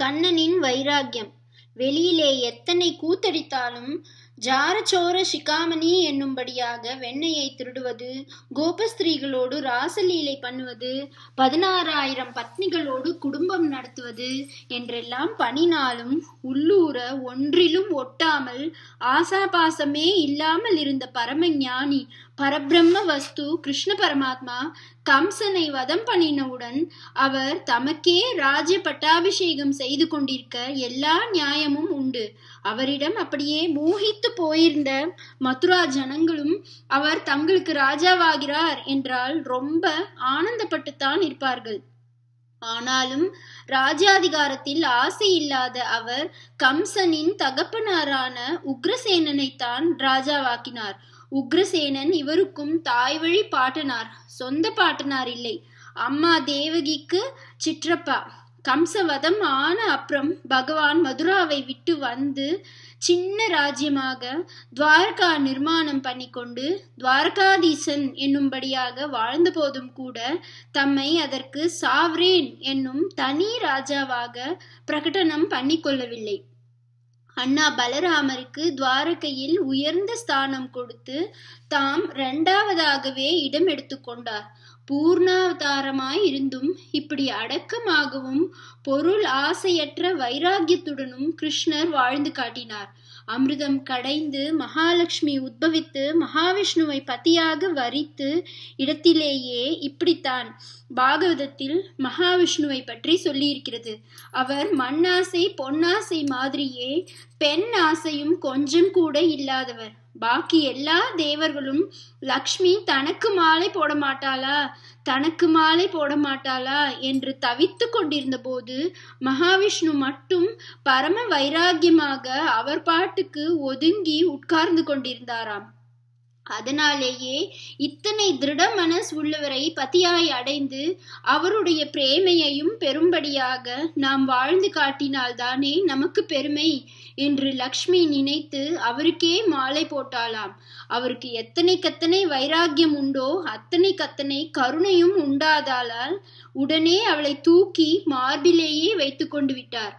கண்ணனின் வைராக்கியம் வெளியிலே எத்தனை கூத்தடித்தாலும் ஜாரச்சோர சிகாமணி என்னும்படியாக வெண்ணையை திருடுவது கோபஸ்திரீகளோடு ராசலீலை பண்ணுவது பதினாறாயிரம் பத்னிகளோடு குடும்பம் நடத்துவது என்றெல்லாம் பணினாலும் உள்ளூர ஒன்றிலும் ஒட்டாமல் ஆசாபாசமே இல்லாமல் இருந்த பரமஞானி பரபிரம்ம வஸ்து கிருஷ்ண பரமாத்மா கம்சனை வதம் பண்ணினவுடன் அவர் தமக்கே ராஜ்ய பட்டாபிஷேகம் செய்து கொண்டிருக்க எல்லா நியாயமும் உண்டு அவரிடம் அப்படியே மோஹித் திகைத்து போயிருந்த மதுரா ஜனங்களும் அவர் தங்களுக்கு ராஜாவாகிறார் என்றால் ரொம்ப ஆனந்தப்பட்டுத்தான் இருப்பார்கள் ஆனாலும் ராஜாதிகாரத்தில் ஆசை இல்லாத அவர் கம்சனின் தகப்பனாரான உக்ரசேனனைத்தான் ராஜாவாக்கினார் உக்ரசேனன் இவருக்கும் தாய் வழி பாட்டனார் சொந்த பாட்டனார் இல்லை அம்மா தேவகிக்கு சிற்றப்பா கம்சவதம் ஆன அப்புறம் பகவான் மதுராவை விட்டு வந்து சின்ன ராஜ்யமாக துவாரகா நிர்மாணம் பண்ணி கொண்டு துவாரகாதீசன் என்னும்படியாக வாழ்ந்த போதும் கூட தம்மை அதற்கு சாவ்ரேன் என்னும் தனி ராஜாவாக பிரகடனம் பண்ணிக்கொள்ளவில்லை அண்ணா பலராமருக்கு துவாரகையில் உயர்ந்த ஸ்தானம் கொடுத்து தாம் இரண்டாவதாகவே இடம் எடுத்துக்கொண்டார் பூர்ணாவதாரமாய் இருந்தும் இப்படி அடக்கமாகவும் பொருள் ஆசையற்ற வைராகியத்துடனும் கிருஷ்ணர் வாழ்ந்து காட்டினார் அமிர்தம் கடைந்து மகாலட்சுமி உத்பவித்து மகாவிஷ்ணுவை பதியாக வரித்து இடத்திலேயே இப்படித்தான் பாகவதத்தில் மகாவிஷ்ணுவை பற்றி சொல்லியிருக்கிறது அவர் மண்ணாசை பொன்னாசை மாதிரியே பெண் ஆசையும் கொஞ்சம் கூட இல்லாதவர் பாக்கி எல்லா தேவர்களும் லக்ஷ்மி தனக்கு மாலை போட மாட்டாளா தனக்கு மாலை போட மாட்டாளா என்று தவித்து கொண்டிருந்த போது மகாவிஷ்ணு மட்டும் பரம வைராகியமாக அவர் பாட்டுக்கு ஒதுங்கி உட்கார்ந்து கொண்டிருந்தாராம் அதனாலேயே இத்தனை திருட மனஸ் உள்ளவரை பத்தியாய் அடைந்து அவருடைய பிரேமையையும் பெரும்படியாக நாம் வாழ்ந்து காட்டினால்தானே நமக்கு பெருமை என்று லக்ஷ்மி நினைத்து அவருக்கே மாலை போட்டாளாம் அவருக்கு எத்தனை கத்தனை வைராக்கியம் உண்டோ அத்தனை கத்தனை கருணையும் உண்டாதாலால் உடனே அவளை தூக்கி மார்பிலேயே வைத்து கொண்டு விட்டார்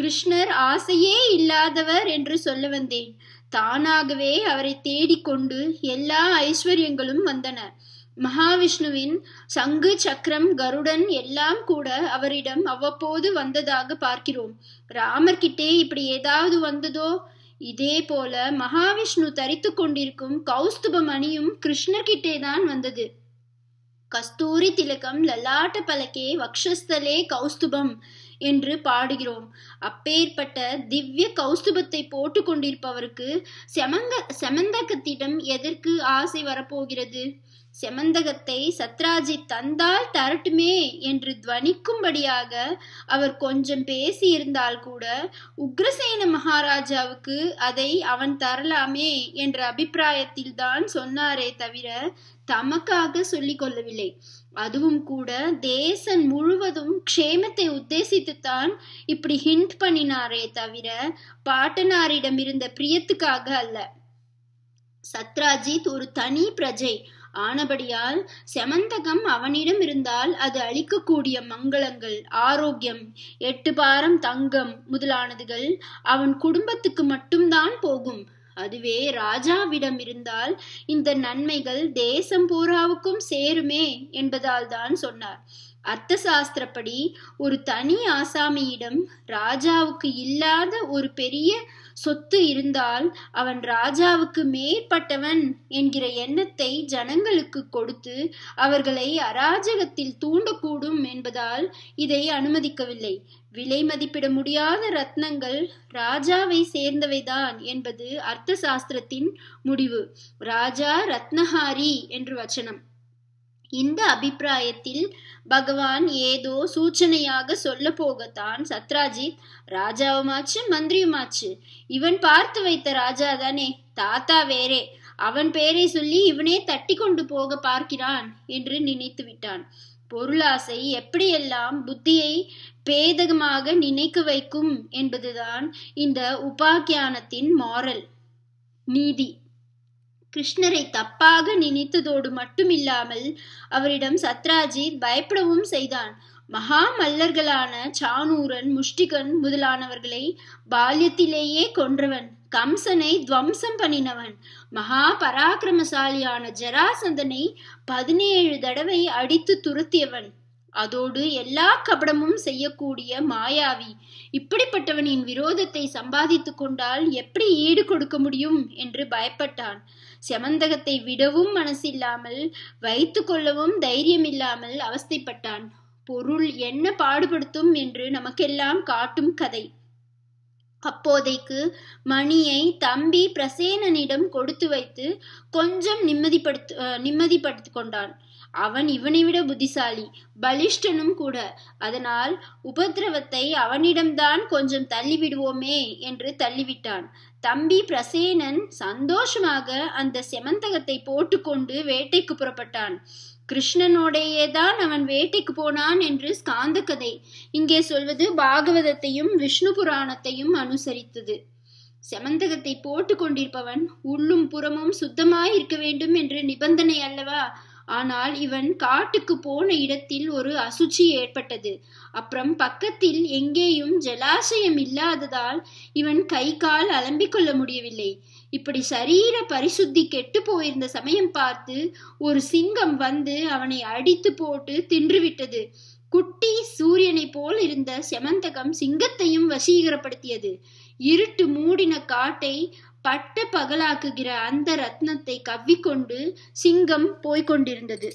கிருஷ்ணர் ஆசையே இல்லாதவர் என்று சொல்ல வந்தேன் தானாகவே அவரை தேடிக்கொண்டு எல்லா ஐஸ்வர்யங்களும் வந்தன மகாவிஷ்ணுவின் சங்கு சக்கரம் கருடன் எல்லாம் கூட அவரிடம் அவ்வப்போது வந்ததாக பார்க்கிறோம் ராமர்கிட்டே இப்படி ஏதாவது வந்ததோ இதே போல மகாவிஷ்ணு தரித்து கொண்டிருக்கும் கௌஸ்துப மணியும் கிருஷ்ணர்கிட்டே தான் வந்தது கஸ்தூரி திலகம் லலாட்ட பலகே வக்ஷஸ்தலே கௌஸ்துபம் என்று பாடுகிறோம் அப்பேற்பட்ட திவ்ய கௌஸ்துபத்தை போட்டு கொண்டிருப்பவருக்கு செமங்க செமந்தக்கத்திடம் எதற்கு ஆசை வரப்போகிறது செமந்தகத்தை சத்ராஜித் தந்தால் தரட்டுமே என்று துவனிக்கும்படியாக அவர் கொஞ்சம் பேசியிருந்தால் கூட உக்ரசேன மகாராஜாவுக்கு அதை அவன் தரலாமே என்ற அபிப்பிராயத்தில் தான் சொன்னாரே தவிர தமக்காக சொல்லிக் கொள்ளவில்லை அதுவும் கூட தேசன் முழுவதும் க்ஷேமத்தை உத்தேசித்துத்தான் இப்படி ஹிண்ட் பண்ணினாரே தவிர பாட்டனாரிடம் இருந்த பிரியத்துக்காக அல்ல சத்ராஜித் ஒரு தனி பிரஜை ஆனபடியால் செமந்தகம் அவனிடம் இருந்தால் அது அளிக்கக்கூடிய மங்களங்கள் ஆரோக்கியம் எட்டு பாரம் தங்கம் முதலானதுகள் அவன் குடும்பத்துக்கு மட்டும்தான் போகும் அதுவே ராஜாவிடம் இருந்தால் இந்த நன்மைகள் தேசம் பூராவுக்கும் சேருமே என்பதால் தான் சொன்னார் அர்த்த சாஸ்திரப்படி ஒரு தனி ஆசாமியிடம் ராஜாவுக்கு இல்லாத ஒரு பெரிய சொத்து இருந்தால் அவன் ராஜாவுக்கு மேற்பட்டவன் என்கிற எண்ணத்தை ஜனங்களுக்கு கொடுத்து அவர்களை அராஜகத்தில் தூண்டக்கூடும் என்பதால் இதை அனுமதிக்கவில்லை விலை மதிப்பிட முடியாத ரத்னங்கள் ராஜாவை சேர்ந்தவைதான் என்பது அர்த்த சாஸ்திரத்தின் முடிவு ராஜா ரத்னஹாரி என்று வச்சனம் இந்த அபிப்பிராயத்தில் பகவான் ஏதோ சூச்சனையாக சொல்ல போகத்தான் சத்ராஜி ராஜாவுமாச்சு மந்திரியுமாச்சு இவன் பார்த்து வைத்த ராஜா தானே தாத்தா வேறே அவன் பேரை சொல்லி இவனே தட்டி கொண்டு போக பார்க்கிறான் என்று நினைத்து விட்டான் பொருளாசை எப்படியெல்லாம் புத்தியை பேதகமாக நினைக்க வைக்கும் என்பதுதான் இந்த உபாக்கியானத்தின் மாரல் நீதி கிருஷ்ணரை தப்பாக நினைத்ததோடு மட்டுமில்லாமல் அவரிடம் சத்ராஜித் பயப்படவும் செய்தான் மகா மல்லர்களான சானூரன் முஷ்டிகன் முதலானவர்களை பால்யத்திலேயே கொன்றவன் கம்சனை துவம்சம் பண்ணினவன் மகா பராக்கிரமசாலியான ஜராசந்தனை பதினேழு தடவை அடித்து துரத்தியவன் அதோடு எல்லா கபடமும் செய்யக்கூடிய மாயாவி இப்படிப்பட்டவனின் விரோதத்தை சம்பாதித்து கொண்டால் எப்படி ஈடு கொடுக்க முடியும் என்று பயப்பட்டான் செமந்தகத்தை விடவும் மனசில்லாமல் வைத்து கொள்ளவும் தைரியம் இல்லாமல் அவஸ்தைப்பட்டான் பொருள் என்ன பாடுபடுத்தும் என்று நமக்கெல்லாம் காட்டும் கதை அப்போதைக்கு மணியை தம்பி பிரசேனனிடம் கொடுத்து வைத்து கொஞ்சம் நிம்மதிப்படுத்து நிம்மதிப்படுத்திக் கொண்டான் அவன் இவனை விட புத்திசாலி பலிஷ்டனும் கூட அதனால் உபதிரவத்தை அவனிடம்தான் கொஞ்சம் தள்ளிவிடுவோமே என்று தள்ளிவிட்டான் தம்பி பிரசேனன் சந்தோஷமாக அந்த செமந்தகத்தை போட்டுக்கொண்டு வேட்டைக்கு புறப்பட்டான் கிருஷ்ணனோடையே தான் அவன் வேட்டைக்கு போனான் என்று ஸ்காந்த கதை இங்கே சொல்வது பாகவதத்தையும் விஷ்ணு புராணத்தையும் அனுசரித்தது செமந்தகத்தை போட்டு கொண்டிருப்பவன் உள்ளும் புறமும் சுத்தமாய் இருக்க வேண்டும் என்று நிபந்தனை அல்லவா ஆனால் இவன் காட்டுக்கு போன இடத்தில் ஒரு அசுச்சி ஏற்பட்டது அப்புறம் பக்கத்தில் எங்கேயும் ஜலாசயம் இல்லாததால் இவன் கை கால் அலம்பிக்கொள்ள முடியவில்லை இப்படி சரீர பரிசுத்தி கெட்டு போயிருந்த சமயம் பார்த்து ஒரு சிங்கம் வந்து அவனை அடித்து போட்டு தின்றுவிட்டது குட்டி சூரியனை போல் இருந்த செமந்தகம் சிங்கத்தையும் வசீகரப்படுத்தியது இருட்டு மூடின காட்டை பட்ட பகலாக்குகிற அந்த ரத்னத்தை கவ்விக்கொண்டு சிங்கம் போய்க் கொண்டிருந்தது